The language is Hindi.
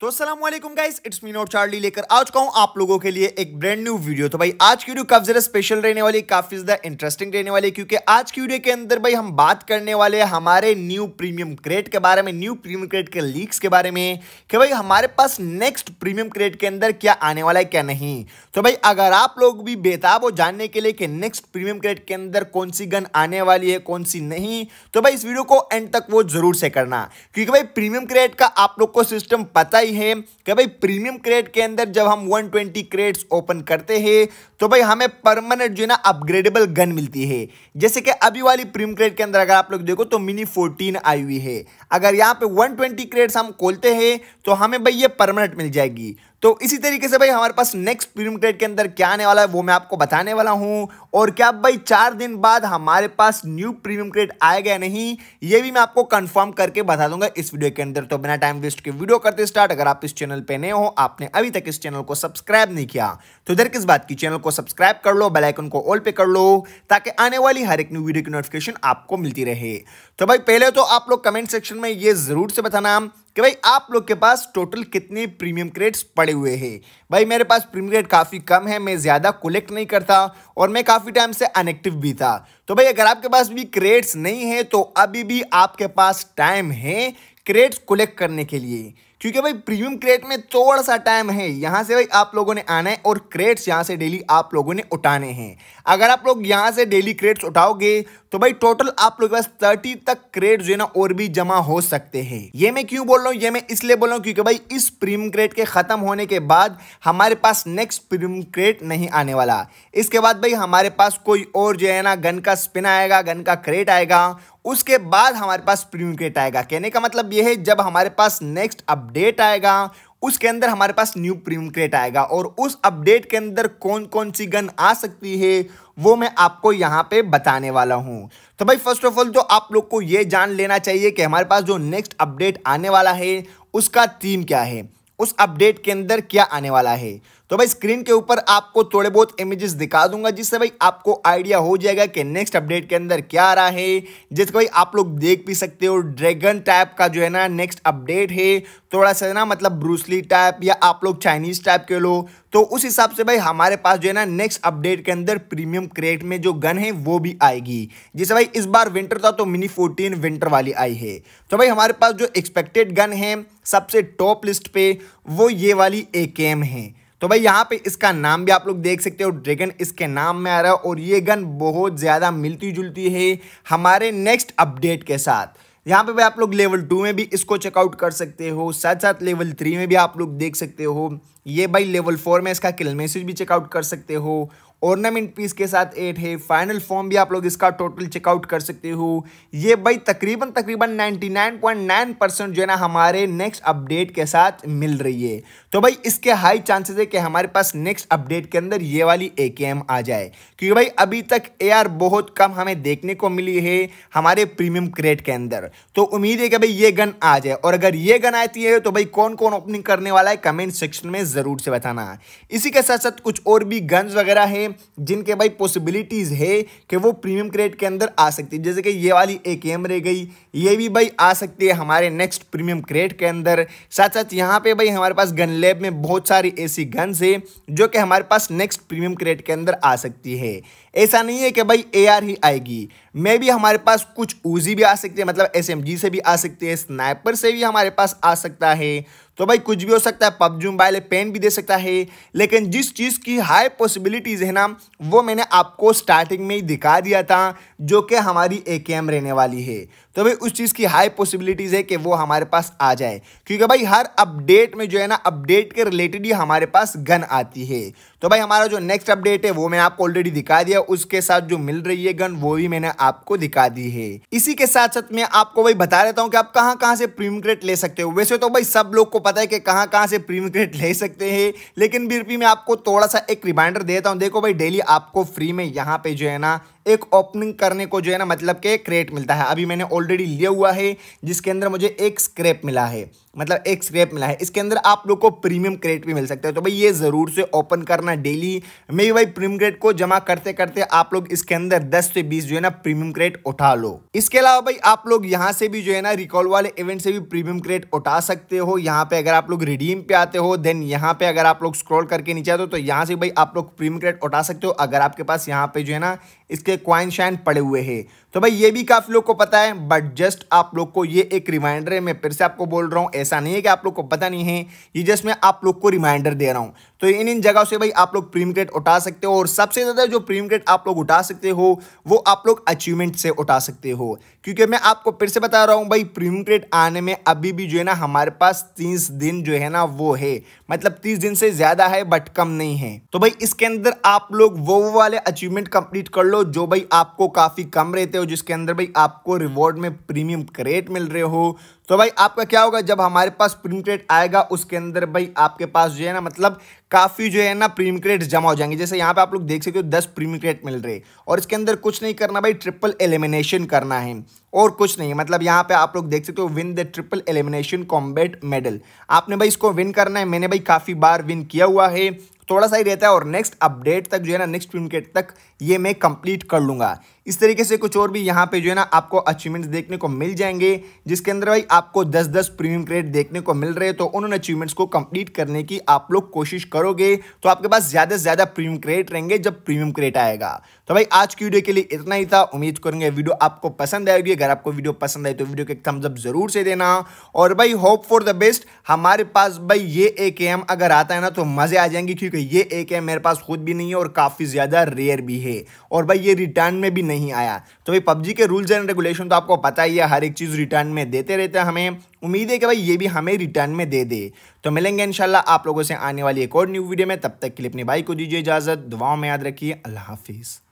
तो असलम guys it's me not Charlie लेकर आ चुका हूँ आप लोगों के लिए एक ब्रांड न्यू वीडियो तो भाई आज की वीडियो काफी ज्यादा स्पेशल रहने वाली काफ़ी ज़्यादा इंटरेस्टिंग रहने वाली क्योंकि आज की वीडियो के अंदर भाई हम बात करने वाले हमारे न्यू प्रीमियम क्रेट के बारे में न्यू प्रीमियम क्रेट के लीक्स के बारे में कि भाई हमारे पास नेक्स्ट प्रीमियम क्रेट के अंदर क्या आने वाला है क्या नहीं तो भाई अगर आप लोग भी बेताब हो जानने के लिए कि नेक्स्ट प्रीमियम क्रेट के अंदर कौन सी गन आने वाली है कौन सी नहीं तो भाई इस वीडियो को एंड तक वो ज़रूर से करना क्योंकि भाई प्रीमियम क्रेट का आप लोग को सिस्टम पता भाई है कि भाई प्रीमियम क्रेड के अंदर जब हम 120 ट्वेंटी क्रेड्स ओपन करते हैं तो भाई हमें परमानेंट जो है ना अपग्रेडेबल गन मिलती है जैसे कि अभी वाली प्रीमियम क्रेड के अंदर अगर आप लोग देखो तो मिनी 14 आई हुई है अगर यहाँ पे 120 ट्वेंटी क्रेड्स हम खोलते हैं तो हमें भाई ये परमानेंट मिल जाएगी तो इसी तरीके से भाई हमारे पास नेक्स्ट प्रीमियम ट्रेड के अंदर क्या आने वाला है वो मैं आपको बताने वाला हूँ और क्या भाई चार दिन बाद हमारे पास न्यू प्रीमियम ट्रेड आएगा या नहीं ये भी मैं आपको कंफर्म करके बता दूंगा इस वीडियो के अंदर तो बिना टाइम वेस्ट के वीडियो करते स्टार्ट अगर आप इस चैनल पर नए हो आपने अभी तक इस चैनल को सब्सक्राइब नहीं किया तो इधर किस बात की चैनल को सब्सक्राइब कर लो बेलाइकन को ऑल पे कर लो ताकि आने वाली हर एक न्यू वीडियो की नोटिफिकेशन आपको मिलती रहे तो भाई पहले तो आप लोग कमेंट सेक्शन में ये जरूर से बताना कि भाई आप लोग के पास टोटल कितने प्रीमियम क्रेड्स पड़े हुए हैं भाई मेरे पास प्रीमियम क्रेड काफ़ी कम है मैं ज़्यादा कलेक्ट नहीं करता और मैं काफ़ी टाइम से अनएक्टिव भी था तो भाई अगर आपके पास भी क्रेड्स नहीं है तो अभी भी आपके पास टाइम है क्रेड्स कलेक्ट करने के लिए क्योंकि भाई प्रीमियम क्रेट में थोड़ा सा टाइम है यहाँ से भाई आप लोगों ने आना है और क्रेट्स यहाँ से डेली आप लोगों ने उठाने हैं अगर आप लोग यहाँ से डेली क्रेट्स उठाओगे तो भाई टोटल आप लोग के पास थर्टी तक क्रेट जो है ना और भी जमा हो सकते हैं ये मैं क्यों बोल रहा हूँ ये मैं इसलिए बोल रहा हूँ क्योंकि भाई इस प्रीमियम क्रेट के खत्म होने के बाद हमारे पास नेक्स्ट प्रीमियम क्रेट नहीं आने वाला इसके बाद भाई हमारे पास कोई और जो है ना गन का स्पिन आएगा गन का क्रेट आएगा उसके बाद हमारे पास प्रीमियम क्रिएट आएगा कहने का मतलब यह है जब हमारे पास नेक्स्ट अपडेट आएगा उसके अंदर हमारे पास न्यू प्रीमियम क्रेट आएगा और उस अपडेट के अंदर कौन कौन सी गन आ सकती है वो मैं आपको यहाँ पे बताने वाला हूँ तो भाई फर्स्ट ऑफ ऑल तो आप लोग को ये जान लेना चाहिए कि हमारे पास जो नेक्स्ट अपडेट आने वाला है उसका थीम क्या है उस अपडेट के अंदर क्या आने वाला है तो भाई स्क्रीन के ऊपर आपको थोड़े बहुत इमेजेस दिखा दूंगा जिससे भाई आपको आइडिया हो जाएगा कि नेक्स्ट अपडेट के अंदर क्या आ रहा है जिसको भाई आप लोग देख भी सकते हो ड्रैगन टाइप का जो है ना नेक्स्ट अपडेट है थोड़ा सा ना मतलब ब्रूसली टाइप या आप लोग चाइनीज टाइप के लो तो उस हिसाब से भाई हमारे पास जो है ना नेक्स्ट अपडेट के अंदर प्रीमियम क्रेट में जो गन है वो भी आएगी जैसे भाई इस बार विंटर था तो मिनी फोर्टीन विंटर वाली आई है तो भाई हमारे पास जो एक्सपेक्टेड गन है सबसे टॉप लिस्ट पे वो ये वाली ए है तो भाई यहाँ पे इसका नाम भी आप लोग देख सकते हो ड्रैगन इसके नाम में आ रहा है और ये गन बहुत ज़्यादा मिलती जुलती है हमारे नेक्स्ट अपडेट के साथ यहाँ पे भाई आप लोग लेवल टू में भी इसको चेकआउट कर सकते हो साथ साथ लेवल थ्री में भी आप लोग देख सकते हो ये भाई लेवल फोर में इसका किल मैसेज भी चेकआउट कर सकते हो ऑर्नामेंट पीस के साथ एट है फाइनल फॉर्म भी आप लोग इसका टोटल चेकआउट कर सकते हो ये भाई तकरीबन तकरीबन 99.9 परसेंट जो है ना हमारे नेक्स्ट अपडेट के साथ मिल रही है तो भाई इसके हाई चांसेस है कि हमारे पास नेक्स्ट अपडेट के अंदर ये वाली ए आ जाए क्योंकि भाई अभी तक ए बहुत कम हमें देखने को मिली है हमारे प्रीमियम क्रेट के अंदर तो उम्मीद है कि भाई ये गन आ जाए और अगर ये गन आती है तो भाई कौन कौन ओपनिंग करने वाला है कमेंट सेक्शन में ज़रूर से बताना इसी के साथ साथ कुछ और भी गन्स वगैरह है जिनके भाई पॉसिबिलिटीज़ है कि वो प्रीमियम क्रेड के अंदर आ सकती है जैसे कि ये वाली ए के रह गई ये भी भाई आ सकती है हमारे नेक्स्ट प्रीमियम क्रेड के अंदर साथ साथ यहाँ पे भाई हमारे पास गन लैब में बहुत सारी ऐसी गन्स है जो कि हमारे पास नेक्स्ट प्रीमियम क्रेड के अंदर आ सकती है ऐसा नहीं है कि भाई ए ही आएगी मे भी हमारे पास कुछ ऊजी भी आ सकती है मतलब एस से भी आ सकती है स्नाइपर से भी हमारे पास आ सकता है तो भाई कुछ भी हो सकता है पबजी मोबाइल पेन भी दे सकता है लेकिन जिस चीज़ की हाई पॉसिबिलिटीज़ है ना वो मैंने आपको स्टार्टिंग में ही दिखा दिया था जो कि हमारी ए रहने वाली है तो भाई उस चीज़ की हाई पॉसिबिलिटीज़ है कि वो हमारे पास आ जाए क्योंकि भाई हर अपडेट में जो है ना अपडेट के रिलेटेड ही हमारे पास गन आती है तो भाई हमारा जो नेक्स्ट अपडेट है वो मैंने आपको ऑलरेडी दिखा दिया उसके साथ जो मिल रही है गन वो भी मैंने आपको दिखा दी है इसी के साथ साथ मैं आपको भाई बता देता हूँ कि आप कहाँ कहाँ से प्रीमियम ग्रेड ले सकते हो वैसे तो भाई सब लोग को पता है कि कहाँ कहाँ से प्रीमियम ग्रेड ले सकते हैं लेकिन फिर भी मैं आपको थोड़ा सा एक रिमाइंडर देता हूँ देखो भाई डेली आपको फ्री में यहाँ पे जो है ना एक ओपनिंग करने को जो है ना मतलब के क्रेट मिलता है अभी मैंने ऑलरेडी लिया हुआ है जिसके अंदर मुझे एक स्क्रैप मिला है मतलब एक स्क्रैप मिला है इसके अंदर आप लोग को प्रीमियम क्रेट भी मिल सकता है तो भाई ये ज़रूर से ओपन करना डेली मे भी भाई प्रीमियम क्रेट को जमा करते करते आप लोग इसके अंदर 10 से 20 जो है ना प्रीमियम क्रेट उठा लो इसके अलावा भाई आप लोग यहाँ से भी जो है ना रिकॉल वाले इवेंट से भी प्रीमियम क्रेट उठा सकते हो यहाँ पे अगर आप लोग रिडीम पे आते हो देन यहाँ पे अगर आप लोग स्क्रॉल करके नीचे आते हो तो यहाँ से भाई आप लोग प्रीमियम क्रेट उठा सकते हो अगर आपके पास यहाँ पे जो है ना इसके क्वाइन शाइन पड़े हुए हैं तो भाई ये भी काफ़ी लोग को पता है बट जस्ट आप लोग को ये एक रिमाइंडर है मैं फिर से आपको बोल रहा हूँ ऐसा नहीं है कि आप लोग को पता नहीं है ये जस्ट मैं आप लोग को रिमाइंडर दे रहा हूँ तो इन इन जगहों से भाई आप लोग प्रीम ग्रेड उठा सकते हो और सबसे ज़्यादा जो प्रीम ग्रेड आप लोग उठा सकते हो वो आप लोग अचीवमेंट से उठा सकते हो क्योंकि मैं आपको फिर से बता रहा हूँ भाई प्रीम ग्रेड आने में अभी भी जो है ना हमारे पास तीस दिन जो है ना वो है मतलब तीस दिन से ज़्यादा है बट कम नहीं है तो भाई इसके अंदर आप लोग वो वाले अचीवमेंट कंप्लीट कर लो जो भाई आपको काफ़ी कम रहते हो जिसके अंदर भाई आपको रिवॉर्ड में प्रीमियम क्रेड मिल रहे हो तो भाई आपका क्या होगा जब हमारे पास प्रिंटेड आएगा उसके अंदर भाई आपके पास जो है ना मतलब काफ़ी जो है ना प्रीमियम क्रेट जमा हो जाएंगे जैसे यहाँ पे आप लोग देख सकते हो दस प्रीमियम क्रेट मिल रहे और इसके अंदर कुछ नहीं करना भाई ट्रिपल एलिमिनेशन करना है और कुछ नहीं मतलब यहाँ पे आप लोग देख सकते हो win the triple elimination combat medal आपने भाई इसको विन करना है मैंने भाई काफ़ी बार विन किया हुआ है थोड़ा सा ही रहता है और नेक्स्ट अपडेट तक जो है ना नेक्स्ट प्रिंट तक ये मैं कंप्लीट कर लूँगा इस तरीके से कुछ और भी यहाँ पे जो है ना आपको अचीवमेंट्स देखने को मिल जाएंगे जिसके अंदर भाई आपको 10-10 प्रीमियम क्रेडिट देखने को मिल रहे तो उन अचीवमेंट्स को कंप्लीट करने की आप लोग कोशिश करोगे तो आपके पास ज़्यादा से ज़्यादा प्रीमियम क्रेडिट रहेंगे जब प्रीमियम क्रेडिट आएगा तो भाई आज की वीडियो के लिए इतना ही था उम्मीद करेंगे वीडियो आपको पसंद आएगी अगर आपको वीडियो पसंद आई तो वीडियो को एक थम्सअप जरूर से देना और भाई होप फॉर द बेस्ट हमारे पास भाई ये ए एम अगर आता है ना तो मज़े आ जाएंगे क्योंकि ये ए एम मेरे पास खुद भी नहीं है और काफ़ी ज़्यादा रेयर भी है और भाई ये रिटर्न में भी नहीं नहीं आया तो भाई पबजी के रूल्स एंड रेगुलेशन तो आपको पता ही है हर एक चीज़ रिटर्न में देते रहते हैं हमें उम्मीद है कि भाई ये भी हमें रिटर्न में दे दे तो मिलेंगे इनशाला आप लोगों से आने वाली एक और न्यू वीडियो में तब तक के लिए अपने भाई को दीजिए इजाज़त दुआओं में याद रखिए अल्लाह हाफिज़